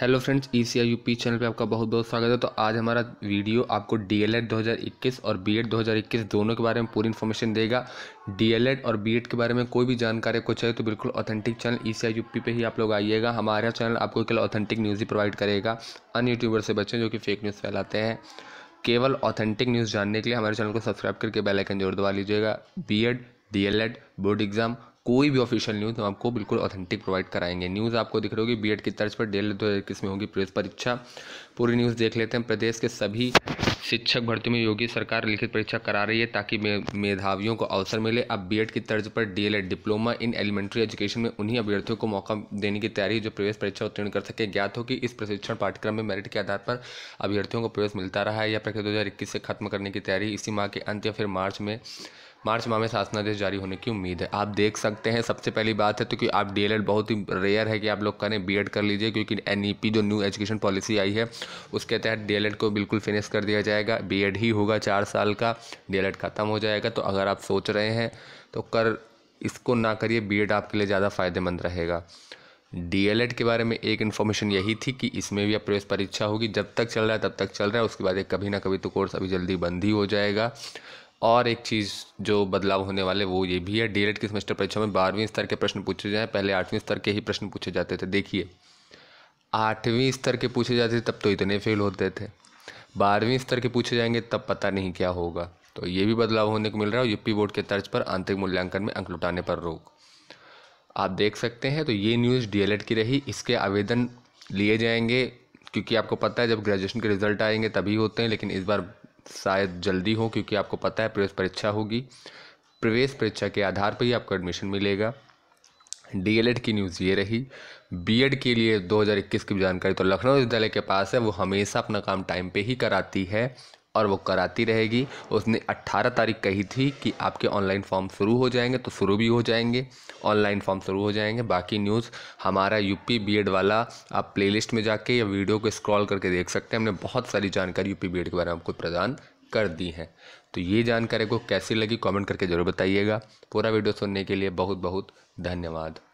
hello friends E C I U P channel पे आपका बहुत बहुत स्वागत है तो आज हमारा वीडियो आपको डी एल एड दो हज़ार इक्कीस और बी एड दो हज़ार इक्कीस दोनों के बारे में पूरी इन्फॉर्मेशन देगा डी एल एड और बी एड के बारे में कोई भी जानकारी आपको चाहिए तो बिल्कुल authentic channel E C I U P पे ही आप लोग आइएगा हमारा चैनल आपको केवल ऑथेंटिक न्यूज़ ही प्रोवाइड करेगा अन यूट्यूबर से बचें जो कि फेक न्यूज़ फैलाते हैं केवल ऑथेंटिक न्यूज़ जानने के लिए हमारे चैनल को सब्सक्राइब करके बेलाइकन जरूर दबा लीजिएगा B Ed D L Ed board exam कोई भी ऑफिशियल न्यूज़ हम आपको बिल्कुल ऑथेंटिक प्रोवाइड कराएंगे न्यूज़ आपको दिख रही होगी बी की तर्ज पर डेढ़ दो हज़ार इक्कीस में होगी प्रवेश परीक्षा पूरी न्यूज़ देख लेते हैं प्रदेश के सभी शिक्षक भर्ती में योगी सरकार लिखित परीक्षा करा रही है ताकि मे मेधावियों को अवसर मिले अब बी की तर्ज पर D diploma in elementary education में उन्हीं अभ्यर्थियों को मौका देने की तैयारी जो प्रवेश परीक्षा उत्तीर्ण कर सके ज्ञात हो कि इस प्रशिक्षण पाठ्यक्रम में मेरिट के आधार पर अभ्यर्थियों को प्रवेश मिलता रहा है या प्रक्रिया दो से खत्म करने की तैयारी इसी माह के अंत या फिर मार्च में मार्च माह में शासनादेश जारी होने की उम्मीद है आप देख सकते हैं सबसे पहली बात है तो कि आप डी बहुत ही रेयर है कि आप लोग करें बी कर लीजिए क्योंकि एन e जो न्यू एजुकेशन पॉलिसी आई है उसके तहत डी को बिल्कुल फिनिश कर दिया जाएगा बी ही होगा चार साल का डी ख़त्म हो जाएगा तो अगर आप सोच रहे हैं तो कर इसको ना करिए बी आपके लिए ज़्यादा फ़ायदेमंद रहेगा डी के बारे में एक इन्फॉर्मेशन यही थी कि इसमें भी अब प्रवेश परीक्षा होगी जब तक चल रहा है तब तक चल रहा है उसके बाद एक कभी ना कभी तो कोर्स अभी जल्दी बंद ही हो जाएगा और एक चीज़ जो बदलाव होने वाले वो ये भी है डी e की सेमेस्टर परीक्षा में बारहवीं स्तर के प्रश्न पूछे जाएँ पहले आठवीं स्तर के ही प्रश्न पूछे जाते थे देखिए आठवीं स्तर के पूछे जाते थे तब तो इतने फेल होते थे बारहवीं स्तर के पूछे जाएंगे तब पता नहीं क्या होगा तो ये भी बदलाव होने को मिल रहा है यूपी बोर्ड के तर्ज पर आंतरिक मूल्यांकन में अंक लुटाने पर रोक आप देख सकते हैं तो ये न्यूज़ डी e की रही इसके आवेदन लिए जाएंगे क्योंकि आपको पता है जब ग्रेजुएशन के रिजल्ट आएंगे तभी होते हैं लेकिन इस बार शायद जल्दी हो क्योंकि आपको पता है प्रवेश परीक्षा होगी प्रवेश परीक्षा के आधार पर ही आपको एडमिशन मिलेगा डीएलएड की न्यूज़ ये रही बीएड के लिए 2021 की जानकारी तो लखनऊ विद्यालय के पास है वो हमेशा अपना काम टाइम पे ही कराती है और वो कराती रहेगी उसने 18 तारीख कही थी कि आपके ऑनलाइन फॉर्म शुरू हो जाएंगे तो शुरू भी हो जाएंगे ऑनलाइन फॉर्म शुरू हो जाएंगे बाकी न्यूज़ हमारा यूपी बीएड वाला आप प्लेलिस्ट में जाके या वीडियो को स्क्रॉल करके देख सकते हैं हमने बहुत सारी जानकारी यूपी बीएड के बारे में आपको प्रदान कर दी है तो ये जानकारी को कैसी लगी कॉमेंट करके ज़रूर बताइएगा पूरा वीडियो सुनने के लिए बहुत बहुत धन्यवाद